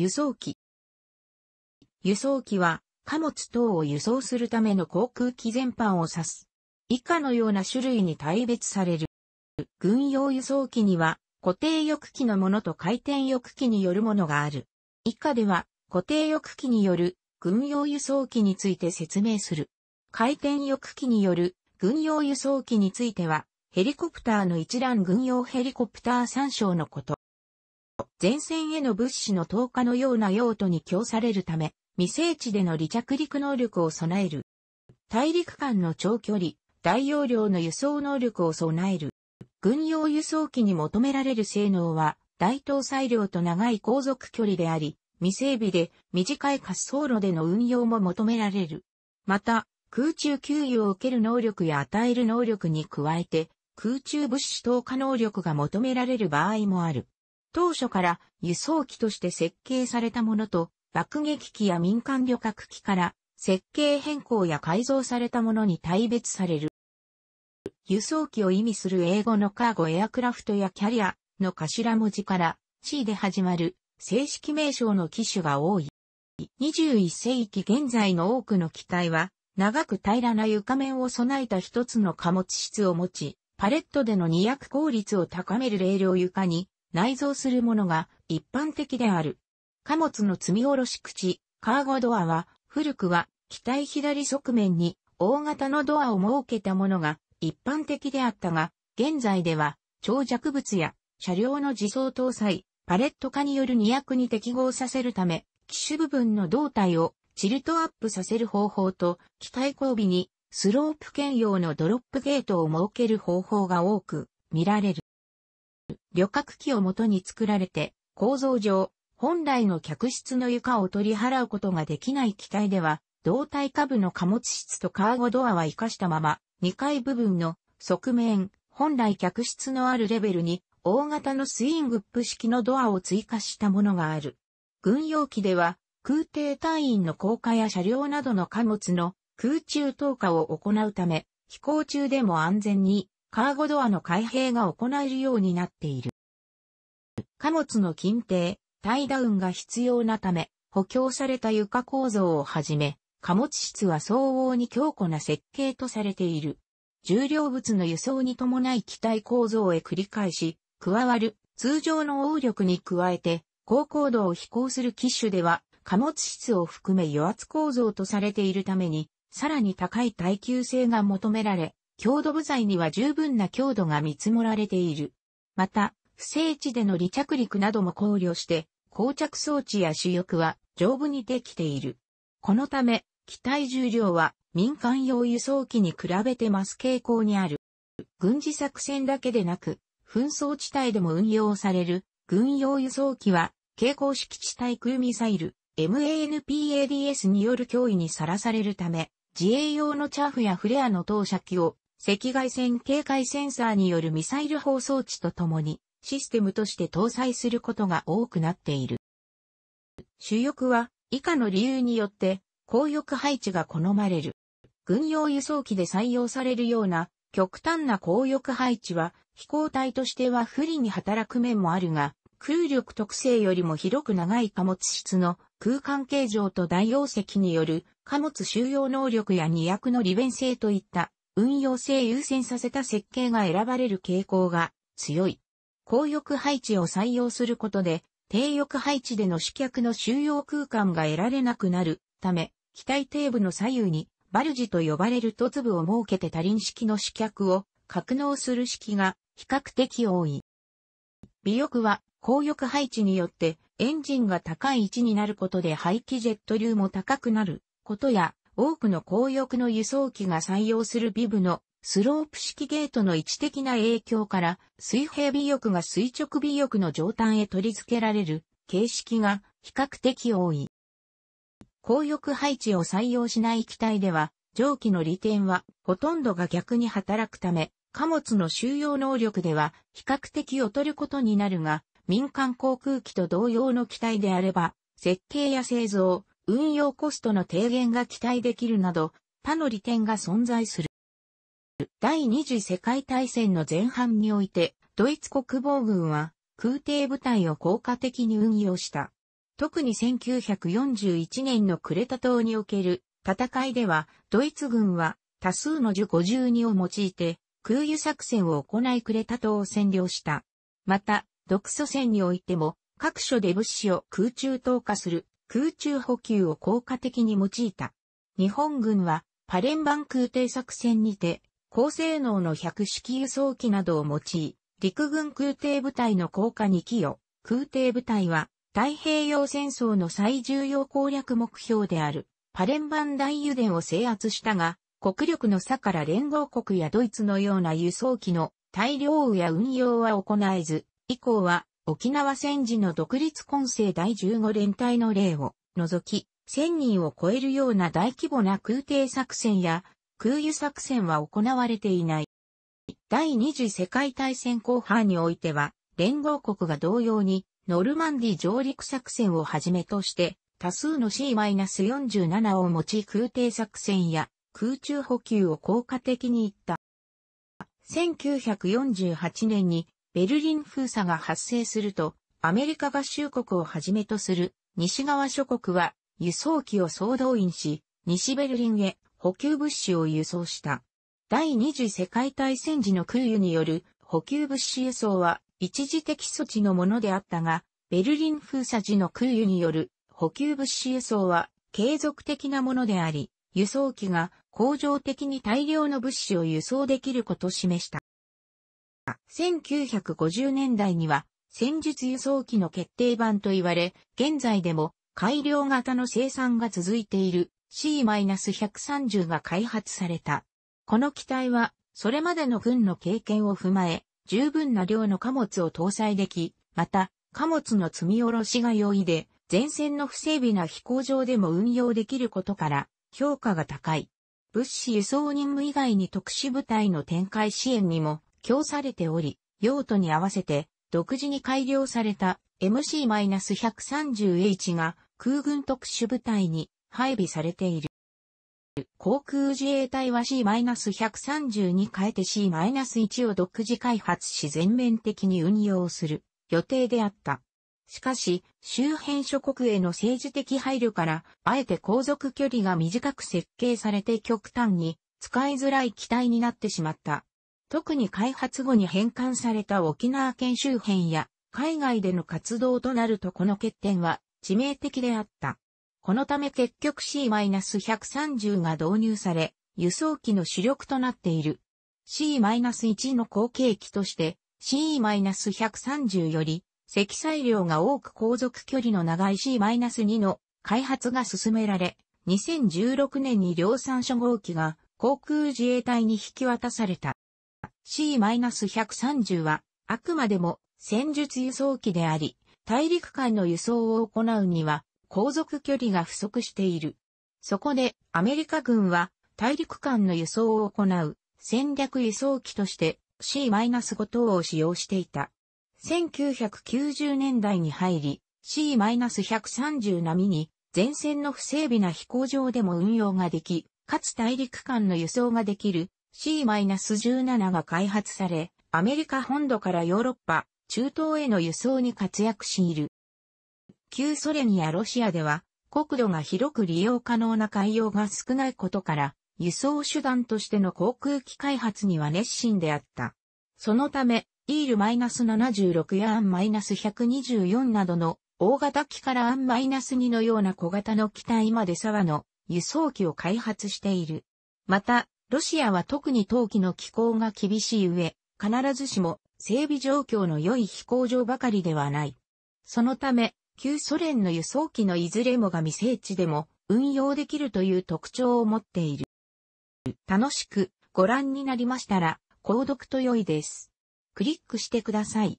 輸送機。輸送機は、貨物等を輸送するための航空機全般を指す。以下のような種類に大別される。軍用輸送機には、固定翼機のものと回転翼機によるものがある。以下では、固定翼機による軍用輸送機について説明する。回転翼機による軍用輸送機については、ヘリコプターの一覧軍用ヘリコプター参照のこと。前線への物資の投下のような用途に供されるため、未成地での離着陸能力を備える。大陸間の長距離、大容量の輸送能力を備える。軍用輸送機に求められる性能は、大搭載量と長い航続距離であり、未整備で短い滑走路での運用も求められる。また、空中給油を受ける能力や与える能力に加えて、空中物資投下能力が求められる場合もある。当初から輸送機として設計されたものと、爆撃機や民間旅客機から設計変更や改造されたものに大別される。輸送機を意味する英語のカーゴエアクラフトやキャリアの頭文字から C で始まる正式名称の機種が多い。21世紀現在の多くの機体は長く平らな床面を備えた一つの貨物室を持ち、パレットでの二役効率を高める霊涼床に内蔵するものが一般的である。貨物の積み下ろし口、カーゴドアは、古くは、機体左側面に大型のドアを設けたものが一般的であったが、現在では、長尺物や車両の自走搭載、パレット化による二役に適合させるため、機種部分の胴体をチルトアップさせる方法と、機体後尾にスロープ兼用のドロップゲートを設ける方法が多く見られる。旅客機をもとに作られて、構造上、本来の客室の床を取り払うことができない機体では、胴体下部の貨物室とカーゴドアは活かしたまま、2階部分の側面、本来客室のあるレベルに、大型のスイングップ式のドアを追加したものがある。軍用機では、空挺隊員の降下や車両などの貨物の空中投下を行うため、飛行中でも安全にカーゴドアの開閉が行えるようになっている。貨物の近定、タイダウンが必要なため、補強された床構造をはじめ、貨物室は相応に強固な設計とされている。重量物の輸送に伴い機体構造へ繰り返し、加わる通常の応力に加えて、高高度を飛行する機種では、貨物室を含め余圧構造とされているために、さらに高い耐久性が求められ、強度部材には十分な強度が見積もられている。また、不正地での離着陸なども考慮して、膠着装置や主翼は丈夫にできている。このため、機体重量は民間用輸送機に比べて増す傾向にある。軍事作戦だけでなく、紛争地帯でも運用される軍用輸送機は、蛍光式地対空ミサイル、MANPADS による脅威にさらされるため、自衛用のチャーフやフレアの投射機を赤外線警戒センサーによるミサイル放送値とともにシステムとして搭載することが多くなっている。主翼は以下の理由によって高翼配置が好まれる。軍用輸送機で採用されるような極端な高翼配置は飛行体としては不利に働く面もあるが、空力特性よりも広く長い貨物室の空間形状と大容積による貨物収容能力や二役の利便性といった運用性優先させた設計が選ばれる傾向が強い。高翼配置を採用することで、低翼配置での主脚の収容空間が得られなくなるため、機体底部の左右にバルジと呼ばれる凸部を設けて多輪式の主脚を格納する式が比較的多い。尾翼は高翼配置によってエンジンが高い位置になることで排気ジェット流も高くなることや多くの高翼の輸送機が採用するビブのスロープ式ゲートの位置的な影響から水平尾翼が垂直尾翼の上端へ取り付けられる形式が比較的多い。高翼配置を採用しない機体では蒸気の利点はほとんどが逆に働くため貨物の収容能力では比較的劣ることになるが民間航空機と同様の機体であれば設計や製造、運用コストの低減が期待できるなど、他の利点が存在する。第二次世界大戦の前半において、ドイツ国防軍は空挺部隊を効果的に運用した。特に1941年のクレタ島における戦いでは、ドイツ軍は多数の樹52を用いて空輸作戦を行いクレタ島を占領した。また、独ソ戦においても各所で物資を空中投下する空中補給を効果的に用いた。日本軍はパレンバン空挺作戦にて、高性能の百式輸送機などを用い、陸軍空挺部隊の効果に寄与。空挺部隊は太平洋戦争の最重要攻略目標であるパレンバン大油田を制圧したが、国力の差から連合国やドイツのような輸送機の大量や運用は行えず、以降は沖縄戦時の独立混成第15連隊の例を除き、1000人を超えるような大規模な空挺作戦や空輸作戦は行われていない。第二次世界大戦後半においては、連合国が同様にノルマンディ上陸作戦をはじめとして、多数の C-47 を用い空挺作戦や空中補給を効果的にいった。1948年にベルリン封鎖が発生すると、アメリカ合衆国をはじめとする西側諸国は輸送機を総動員し、西ベルリンへ補給物資を輸送した。第二次世界大戦時の空輸による補給物資輸送は一時的措置のものであったが、ベルリン封鎖時の空輸による補給物資輸送は継続的なものであり、輸送機が恒常的に大量の物資を輸送できることを示した。1950年代には戦術輸送機の決定版と言われ、現在でも改良型の生産が続いている C-130 が開発された。この機体は、それまでの軍の経験を踏まえ、十分な量の貨物を搭載でき、また、貨物の積み下ろしが容易で、前線の不整備な飛行場でも運用できることから、評価が高い。物資輸送任務以外に特殊部隊の展開支援にも供されており、用途に合わせて独自に改良された MC-130H が空軍特殊部隊に配備されている。航空自衛隊は C-130 に変えて C-1 を独自開発し全面的に運用する予定であった。しかし、周辺諸国への政治的配慮から、あえて航続距離が短く設計されて極端に使いづらい機体になってしまった。特に開発後に返還された沖縄県周辺や海外での活動となるとこの欠点は致命的であった。このため結局 C-130 が導入され、輸送機の主力となっている。C-1 の後継機として C-130 より積載量が多く航続距離の長い C-2 の開発が進められ、2016年に量産初号機が航空自衛隊に引き渡された。C-130 は、あくまでも戦術輸送機であり、大陸間の輸送を行うには、航続距離が不足している。そこで、アメリカ軍は、大陸間の輸送を行う戦略輸送機として C-5 等を使用していた。1990年代に入り、C-130 並みに前線の不整備な飛行場でも運用ができ、かつ大陸間の輸送ができる C-17 が開発され、アメリカ本土からヨーロッパ、中東への輸送に活躍している。旧ソ連やロシアでは、国土が広く利用可能な海洋が少ないことから、輸送手段としての航空機開発には熱心であった。そのため、イール -76 やアン -124 などの大型機からアン -2 のような小型の機体まで沢の輸送機を開発している。また、ロシアは特に冬季の気候が厳しい上、必ずしも整備状況の良い飛行場ばかりではない。そのため、旧ソ連の輸送機のいずれもが未成地でも運用できるという特徴を持っている。楽しくご覧になりましたら、購読と良いです。クリックしてください。